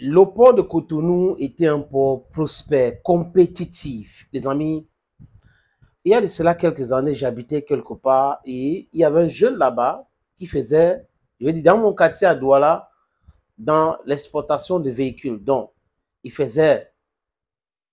Le port de Cotonou était un port prospère, compétitif, les amis. Il y a de cela quelques années, j'habitais quelque part et il y avait un jeune là-bas qui faisait, je dire, dans mon quartier à Douala, dans l'exportation de véhicules. Donc, il faisait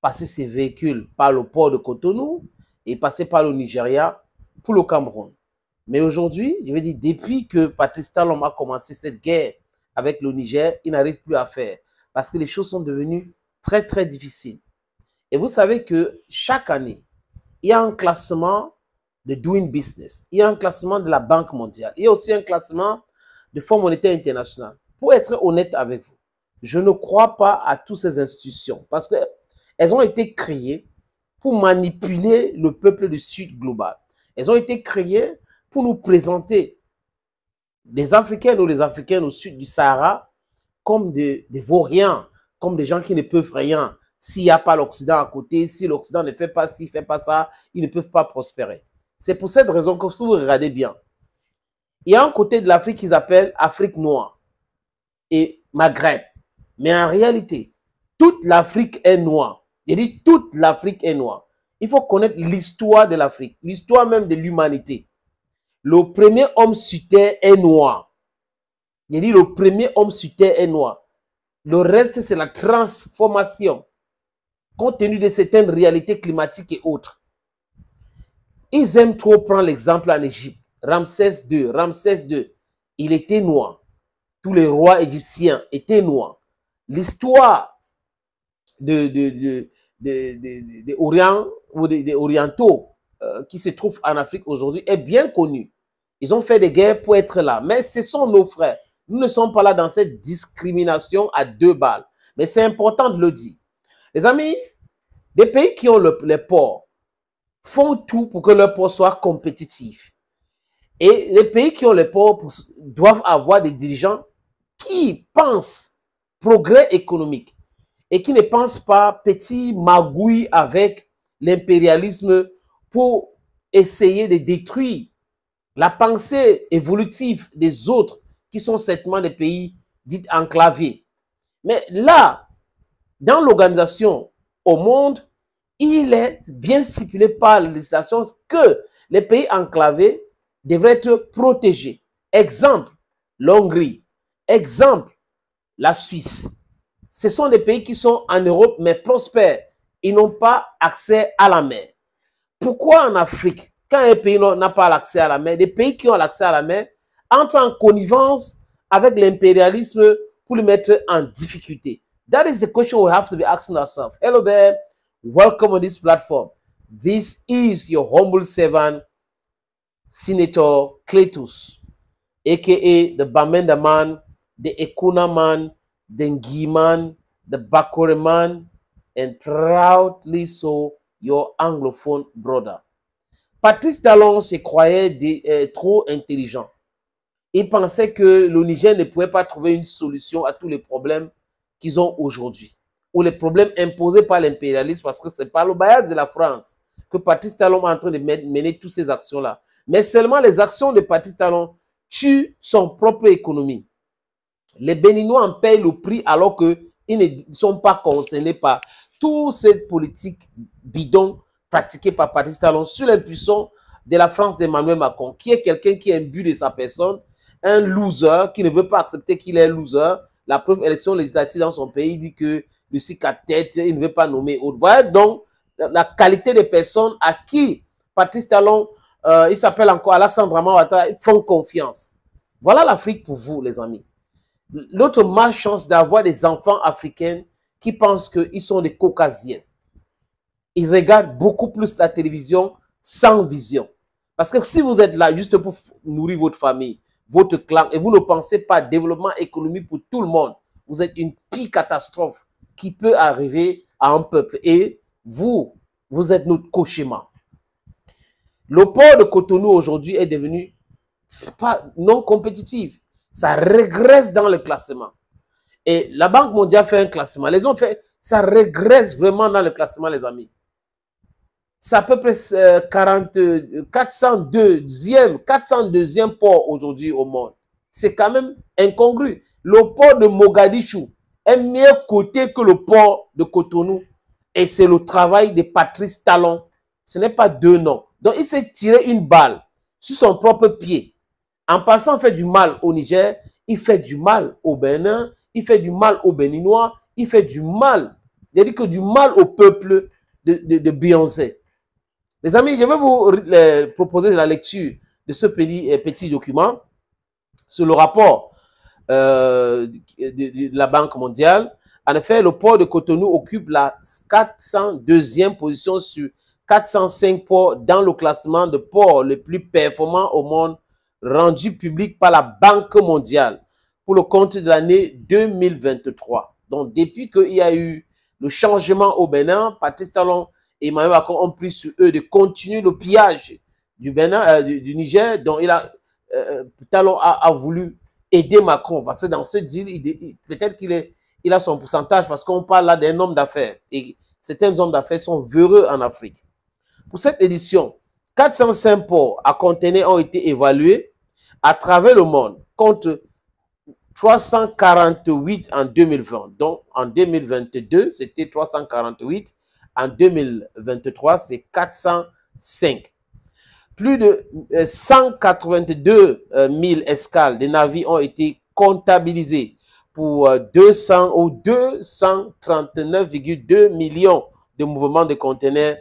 passer ses véhicules par le port de Cotonou et passer par le Nigeria pour le Cameroun. Mais aujourd'hui, je veux dire, depuis que Patrice a commencé cette guerre avec le Niger, il n'arrive plus à faire parce que les choses sont devenues très, très difficiles. Et vous savez que chaque année, il y a un classement de Doing Business, il y a un classement de la Banque mondiale, il y a aussi un classement de Fonds monétaire international. Pour être honnête avec vous, je ne crois pas à toutes ces institutions parce qu'elles ont été créées pour manipuler le peuple du Sud global. Elles ont été créées pour nous présenter des Africaines ou les Africains au sud du Sahara comme des, vauriens, comme des gens qui ne peuvent rien. S'il n'y a pas l'Occident à côté, si l'Occident ne fait pas ci, fait pas ça, ils ne peuvent pas prospérer. C'est pour cette raison que vous regardez bien, il y a un côté de l'Afrique qu'ils appellent Afrique noire et Maghreb. Mais en réalité, toute l'Afrique est noire. Il dit toute l'Afrique est noire. Il faut connaître l'histoire de l'Afrique, l'histoire même de l'humanité. Le premier homme sur Terre est noir. Il dit le premier homme sur terre est noir. Le reste, c'est la transformation. Compte tenu de certaines réalités climatiques et autres. Ils aiment trop prendre l'exemple en Égypte. Ramsès II, Ramsès II, il était noir. Tous les rois égyptiens étaient noirs. L'histoire de, de, ou des orientaux euh, qui se trouvent en Afrique aujourd'hui est bien connue. Ils ont fait des guerres pour être là, mais ce sont nos frères. Nous ne sommes pas là dans cette discrimination à deux balles. Mais c'est important de le dire. Les amis, des pays qui ont les ports font tout pour que leurs ports soient compétitifs. Et les pays qui ont les ports doivent avoir des dirigeants qui pensent progrès économique et qui ne pensent pas petit magouille avec l'impérialisme pour essayer de détruire la pensée évolutive des autres qui sont certainement des pays dits enclavés. Mais là, dans l'organisation au monde, il est bien stipulé par la législation que les pays enclavés devraient être protégés. Exemple, l'Hongrie. Exemple, la Suisse. Ce sont des pays qui sont en Europe mais prospères. Ils n'ont pas accès à la mer. Pourquoi en Afrique, quand un pays n'a pas l'accès à la mer, des pays qui ont l'accès à la mer entre en connivence avec l'impérialisme pour le mettre en difficulté. That is the question we have to be asking ourselves. Hello there. Welcome on this platform. This is your humble servant, Senator Cletus, aka the Bamenda man, the Ekuna man, the Ngi man, the Bakore man, and proudly so your anglophone brother. Patrice Talon se croyait euh, trop intelligent. Ils pensaient que le Niger ne pouvait pas trouver une solution à tous les problèmes qu'ils ont aujourd'hui, ou les problèmes imposés par l'impérialisme, parce que c'est par le biais de la France que Patrice Talon est en train de mener toutes ces actions-là. Mais seulement les actions de Patrice Talon tuent son propre économie. Les Béninois en payent le prix alors qu'ils ne sont pas concernés par toute cette politique bidon pratiquée par Patrice Talon sur l'impulsion de la France d'Emmanuel Macron, qui est quelqu'un qui est imbu de sa personne un loser qui ne veut pas accepter qu'il est loser. La preuve élection législative dans son pays dit que le Lucie tête il ne veut pas nommer autre. Voilà donc la qualité des personnes à qui Patrice Talon, euh, il s'appelle encore Alassane Ouattara, font confiance. Voilà l'Afrique pour vous, les amis. L'autre chance d'avoir des enfants africains qui pensent qu'ils sont des caucasiens. Ils regardent beaucoup plus la télévision sans vision. Parce que si vous êtes là juste pour nourrir votre famille, votre clan et vous ne pensez pas développement économique pour tout le monde, vous êtes une pire catastrophe qui peut arriver à un peuple. Et vous, vous êtes notre cauchemar. Le port de Cotonou aujourd'hui est devenu pas non compétitif. Ça régresse dans le classement. Et la Banque mondiale fait un classement. Les ont fait, ça régresse vraiment dans le classement, les amis c'est à peu près 40, 402e, 402e port aujourd'hui au monde. C'est quand même incongru. Le port de Mogadishu est mieux côté que le port de Cotonou. Et c'est le travail de Patrice Talon. Ce n'est pas deux noms. Donc il s'est tiré une balle sur son propre pied. En passant il fait du mal au Niger, il fait du mal au Bénin, il fait du mal aux Béninois, il fait du mal, il dit que du mal au peuple de, de, de Beyoncé. Les amis, je vais vous proposer la lecture de ce petit, euh, document sur le rapport euh, de, la Banque mondiale. En effet, le port de Cotonou occupe la 402e position sur 405 ports dans le classement de ports les plus performants au monde rendu public par la Banque mondiale pour le compte de l'année 2023. Donc, depuis qu'il y a eu le changement au Bénin, Patrice Talon et Macron ont pris sur eux de continuer le pillage du Bénin, euh, du, Niger, dont il euh, euh, a, a, voulu aider Macron. Parce que dans ce deal, peut-être qu'il il a son pourcentage, parce qu'on parle là d'un homme d'affaires. Et certains hommes d'affaires sont véreux en Afrique. Pour cette édition, 405 ports à conteneurs ont été évalués à travers le monde contre 348 en 2020. Donc, en 2022, c'était 348 en 2023, c'est 405. Plus de 182 euh, 000 euh, escales de navires ont été comptabilisées pour 200 euh, ou 239,2 millions de mouvements de conteneurs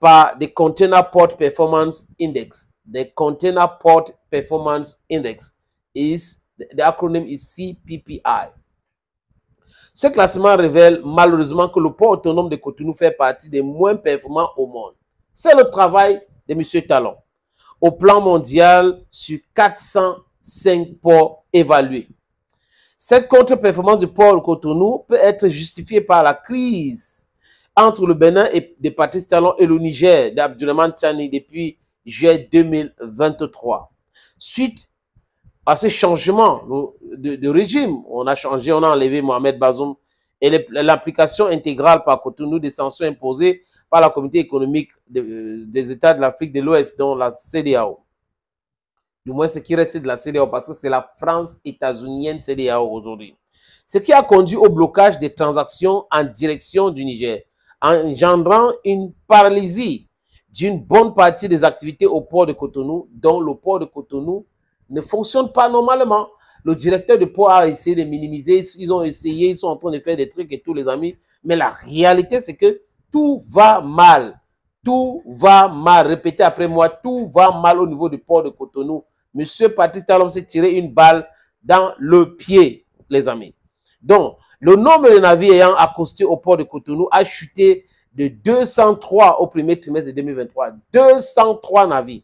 par le Container Port Performance Index. The Container Port Performance Index is the acronym is CPPI. Ce classement révèle malheureusement que le port autonome de Cotonou fait partie des moins performants au monde. C'est le travail de M. Talon. Au plan mondial, sur 405 ports évalués. Cette contre-performance du port de Cotonou peut être justifiée par la crise entre le Bénin et de Patrice Talon et le Niger d'Abdoulaye Tchani depuis juillet 2023, suite à ce changement de, régime. On a changé, on a enlevé Mohamed Bazoum et l'application intégrale par Cotonou des sanctions imposées par la Communauté économique euh, des États de l'Afrique de l'Ouest, dont la CDAO. Du moins, ce qui reste de la CDAO, parce que c'est la France états-unienne CDAO aujourd'hui. Ce qui a conduit au blocage des transactions en direction du Niger, engendrant une paralysie d'une bonne partie des activités au port de Cotonou, dont le port de Cotonou ne fonctionne pas normalement. Le directeur de port a essayé de minimiser, ils ont essayé, ils sont en train de faire des trucs et tous les amis. Mais la réalité, c'est que tout va mal. Tout va mal. Répétez après moi, tout va mal au niveau du port de Cotonou. Monsieur Patrice Talon s'est tiré une balle dans le pied, les amis. Donc, le nombre de navires ayant accosté au port de Cotonou a chuté de 203 au premier trimestre de 2023. 203 navires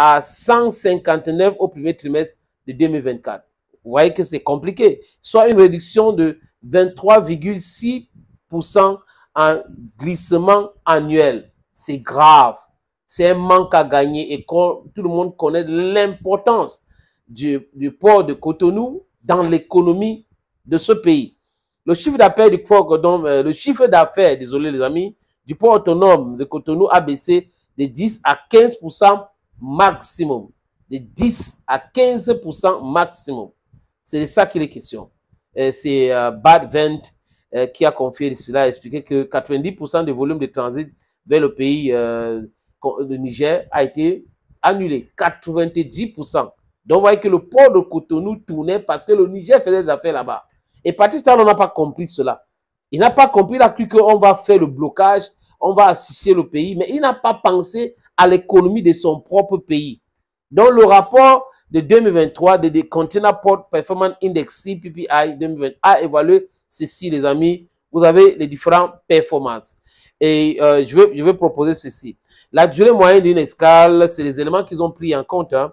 à 159 au premier trimestre de 2024. Vous voyez que c'est compliqué, soit une réduction de 23,6% en glissement annuel. C'est grave. C'est un manque à gagner et tout le monde connaît l'importance du, port de Cotonou dans l'économie de ce pays. Le chiffre d'affaires du port, euh, le chiffre d'affaires, désolé les amis, du port autonome de Cotonou a baissé de 10 à 15% maximum, de 10 à 15% maximum. C'est de ça qu'il est question. Euh, c'est euh, Bad Vent euh, qui a confié cela, a expliqué que 90% des volume de transit vers le pays, de le Niger, a été annulé. 90%. Donc, voyez que le port de Cotonou tournait parce que le Niger faisait des affaires là-bas. Et Patrice on n'a pas compris cela. Il n'a pas compris, la a cru qu'on va faire le blocage on va associer le pays, mais il n'a pas pensé à l'économie de son propre pays. Dans le rapport de 2023 de The Container Port Performance Index CPPI 2020 a évalué ceci, les amis. Vous avez les différentes performances. Et euh, je, vais, proposer ceci. La durée moyenne d'une escale, c'est les éléments qu'ils ont pris en compte. Hein.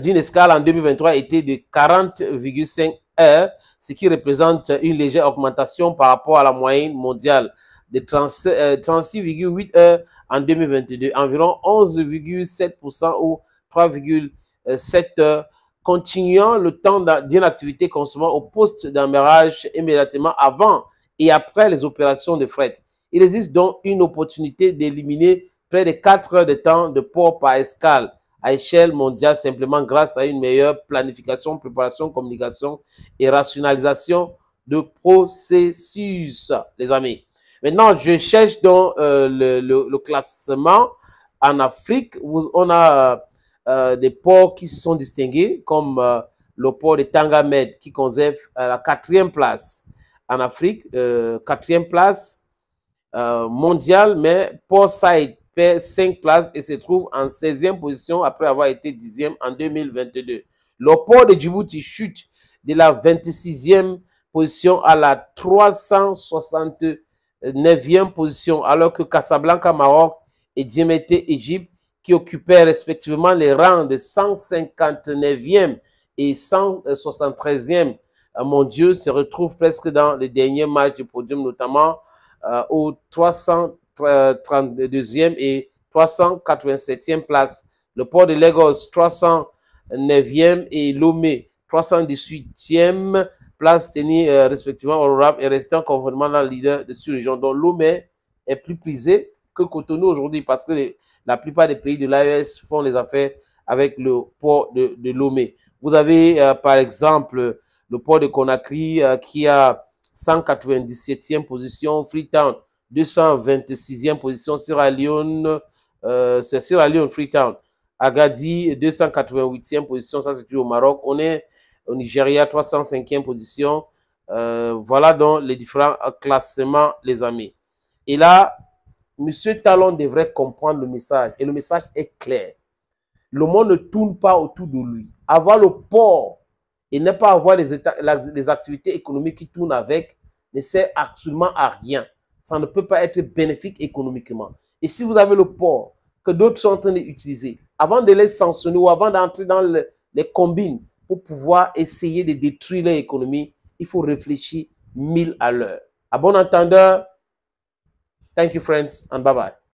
d'une escale en 2023 était de 40,5 heures, ce qui représente une légère augmentation par rapport à la moyenne mondiale de 36,8 euh, heures en 2022, environ 11,7% ou 3,7 heures, continuant le temps d'inactivité consommant au poste d'embarrage immédiatement avant et après les opérations de fret. Il existe donc une opportunité d'éliminer près de 4 heures de temps de port par escale à échelle mondiale simplement grâce à une meilleure planification, préparation, communication et rationalisation de processus, les amis. Maintenant, je cherche dans euh, le, classement en Afrique on a euh, des ports qui se sont distingués, comme euh, le port de Tangamed qui conserve la quatrième place en Afrique, quatrième place mondiale, mais Port Said perd 5 places et se trouve en 16e position après avoir été 10e en 2022. Le port de Djibouti chute de la 26e position à la 360 9e position, alors que Casablanca, Maroc et Djemete Égypte, qui occupaient respectivement les rangs de 159e et 173e, euh, mon Dieu, se retrouvent presque dans les derniers matchs du podium, notamment euh, au aux 332e et 387e place. Le port de Lagos, 309e et Lomé, 318e place tenir euh, respectivement honorable et restant conformément dans le leader de sur région dont Lomé est plus prisé que Cotonou aujourd'hui parce que la plupart des pays de l'AES font les affaires avec le port de, de Lomé. Vous avez euh, par exemple le port de Conakry euh, qui a 197e position, Freetown 226e position, Sierra Leone, c'est Sierra Leone, Freetown, Agadi 288e position, ça se situe au Maroc. On est au Nigeria, 305e position. Euh, voilà dans les différents classements, les amis. Et là, M. Talon devrait comprendre le message. Et le message est clair. Le monde ne tourne pas autour de lui. Avoir le port et ne pas avoir les, activités économiques qui tournent avec ne sert absolument à rien. Ça ne peut pas être bénéfique économiquement. Et si vous avez le port que d'autres sont en train d'utiliser, avant de les sanctionner ou avant d'entrer dans les combines, pour pouvoir essayer de détruire l'économie, il faut réfléchir mille à l'heure. À bon entendeur, thank you friends and bye bye.